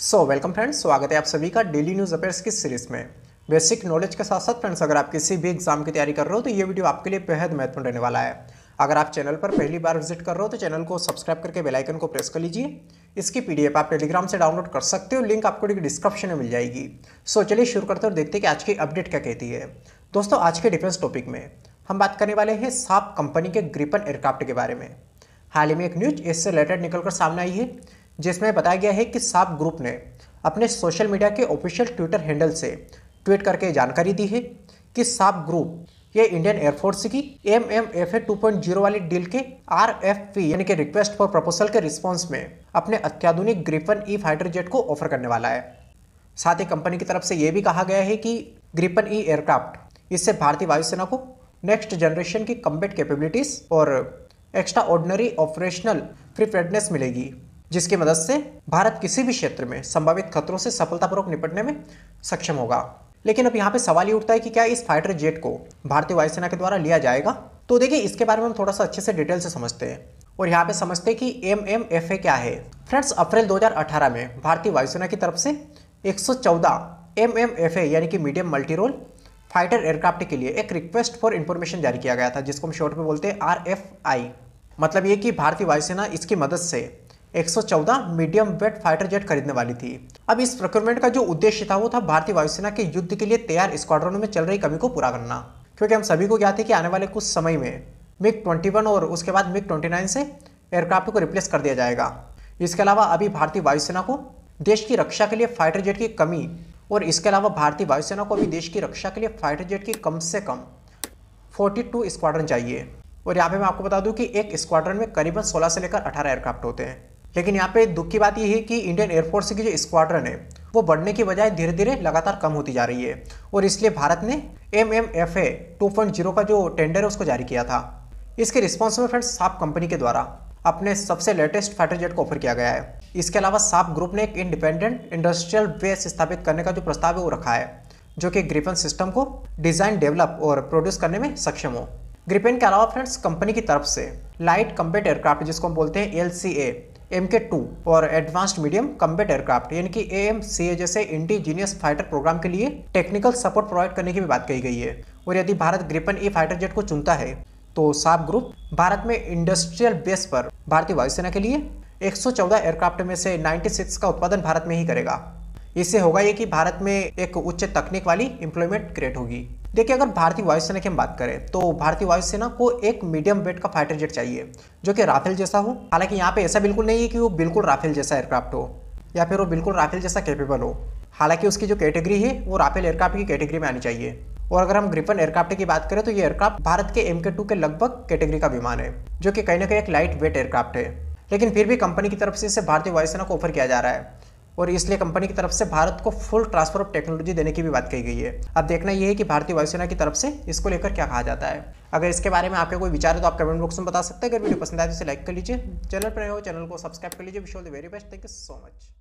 so welcome friends स्वागत है आप सभी का डेली न्यूज़ अफेयर्स की सीरीज में बेसिक नॉलेज के साथ साथ फ्रेंड्स अगर आप किसी भी एग्जाम की तैयारी कर रहे हो तो ये वीडियो आपके लिए बेहद महत्वपूर्ण रहने वाला है अगर आप चैनल पर पहली बार विजिट कर रहे हो तो चैनल को सब्सक्राइब करके बेलाइकन को प्रेस कर लीजिए इसकी पी आप टेलीग्राम से डाउनलोड कर सकते हो लिंक आपको डिस्क्रिप्शन में मिल जाएगी सो चलिए शुरू करते हैं और देखते हैं कि आज की अपडेट क्या कहती है दोस्तों आज के डिफेंस टॉपिक में हम बात करने वाले हैं साप कंपनी के ग्रिपन एयरक्राफ्ट के बारे में हाल ही में एक न्यूज इससे रिलेटेड निकलकर सामने आई है जिसमें बताया गया है कि साप ग्रुप ने अपने सोशल मीडिया के ऑफिशियल ट्विटर हैंडल से ट्वीट करके जानकारी दी है कि साप ग्रुप ये इंडियन एयरफोर्स की M M F A two point zero वाली डील के आर एफ पी यानी कि रिक्वेस्ट फॉर प्रपोजल के रिस्पॉन्स में अपने अत्याधुनिक ग्रिपन ई फाइटर जेट को ऑफर करने वाला है साथ ही कंपनी की तरफ से यह भी कहा गया है कि ग्रिपन ई एयरक्राफ्ट इससे भारतीय वायुसेना को नेक्स्ट जनरेशन की कम्बेट कैपेबिलिटीज़ और एक्स्ट्रा ऑर्डनरी ऑपरेशनल प्रिपेडनेस मिलेगी जिसकी मदद से भारत किसी भी क्षेत्र में संभावित खतरों से सफलतापूर्वक निपटने में सक्षम होगा लेकिन अब यहाँ पे सवाल ये उठता है कि क्या इस फाइटर जेट को भारतीय वायुसेना के द्वारा लिया जाएगा तो देखिए इसके बारे में हम थोड़ा सा अच्छे से डिटेल से समझते हैं और यहाँ पे समझते हैं कि एम एम एफ ए क्या है फ्रेंड्स अप्रैल 2018 में भारतीय वायुसेना की तरफ से 114 सौ चौदह एम एम एफ ए यानी कि medium multi role fighter aircraft के लिए एक रिक्वेस्ट फॉर इन्फॉर्मेशन जारी किया गया था जिसको हम शॉर्ट में बोलते हैं आर एफ आई मतलब ये कि भारतीय वायुसेना इसकी मदद से 114 मीडियम वेट फाइटर जेट खरीदने वाली थी अब इस प्रोक्योरमेंट का जो उद्देश्य था वो था भारतीय वायुसेना के युद्ध के लिए तैयार स्क्वाड्रनों में चल रही कमी को पूरा करना क्योंकि हम सभी को ज्ञात है कि आने वाले कुछ समय में मिग 21 और उसके बाद मिग 29 से एयरक्राफ्ट को रिप्लेस कर दिया जाएगा इसके अलावा अभी भारतीय वायुसेना को देश की रक्षा के लिए फाइटर जेट की कमी और इसके अलावा भारतीय वायुसेना को अभी देश की रक्षा के लिए फाइटर जेट की कम से कम 42 स्क्वाड्रन चाहिए और यहाँ पे मैं आपको बता दूं कि एक स्क्वाड्रन में करीबन 16 से लेकर 18 एयरक्राफ्ट होते हैं लेकिन यहाँ पे दुख की बात यह है कि इंडियन एयरफोर्स की जो स्क्वाड्रन है वो बढ़ने की बजाय धीरे धीरे लगातार कम होती जा रही है और इसलिए भारत ने M M F A two point zero का जो टेंडर है उसको जारी किया था इसके रिस्पॉन्स में फ्रेंड्स साफ कंपनी के द्वारा अपने सबसे लेटेस्ट फाइटर जेट को ऑफर किया गया है इसके अलावा साप ग्रुप ने एक इंडिपेंडेंट इंडस्ट्रियल बेस स्थापित करने का जो प्रस्ताव है वो रखा है जो कि ग्रिपन सिस्टम को डिज़ाइन डेवलप और प्रोड्यूस करने में सक्षम हो ग्रिपेन के अलावा फ्रेंड्स कंपनी की तरफ से लाइट कम्पेट एयरक्राफ्ट जिसको हम बोलते हैं एल एम के टू और एडवांस्ड मीडियम कम्बेट एयरक्राफ्ट यानी कि ए एम सी ए जैसे इंडिजीनियस फाइटर प्रोग्राम के लिए टेक्निकल सपोर्ट प्रोवाइड करने की भी बात कही गई है और यदि Bharat Gripen E fighter jet को चुनता है तो साफ ग्रुप भारत में इंडस्ट्रियल बेस पर भारतीय वायुसेना के लिए 114 एयरक्राफ्ट में से 96 का उत्पादन भारत में ही करेगा इससे होगा ये कि भारत में एक उच्च तकनीक वाली इंप्लॉयमेंट क्रिएट होगी देखिए अगर भारतीय वायुसेना की हम बात करें तो भारतीय वायुसेना को एक मीडियम वेट का फाइटर जेट चाहिए जो कि राफेल जैसा हो हालांकि यहाँ पे ऐसा बिल्कुल नहीं है कि वो बिल्कुल राफेल जैसा एयरक्राफ्ट हो या फिर वो बिल्कुल राफेल जैसा कैपेबल हो हालांकि उसकी जो कैटेगरी है वो राफेल एयरक्राफ्ट की कैटेगरी में आनी चाहिए और अगर हम ग्रिफन एयरक्राफ्ट की बात करें तो ये एयरक्राफ्ट भारत के एम के टू के लगभग कैटेगरी का विमान है जो कि कहीं ना कहीं एक लाइट वेट एयरक्राफ्ट है लेकिन फिर भी कंपनी की तरफ से इसे भारतीय वायुसेना को ऑफर किया जा रहा है और इसलिए कंपनी की तरफ से भारत को फुल ट्रांसफर ऑफ टेक्नोलॉजी देने की भी बात कही गई है अब देखना यह है कि भारतीय वायुसेना की तरफ से इसको लेकर क्या कहा जाता है अगर इसके बारे में आपके कोई विचार है तो आप कमेंट बॉक्स में बता सकते हैं अगर वीडियो पसंद आए तो इसे लाइक कर लीजिए चैनल पर हो चैनल को सब्सक्राइब कर लीजिए wish all the very best thank you so much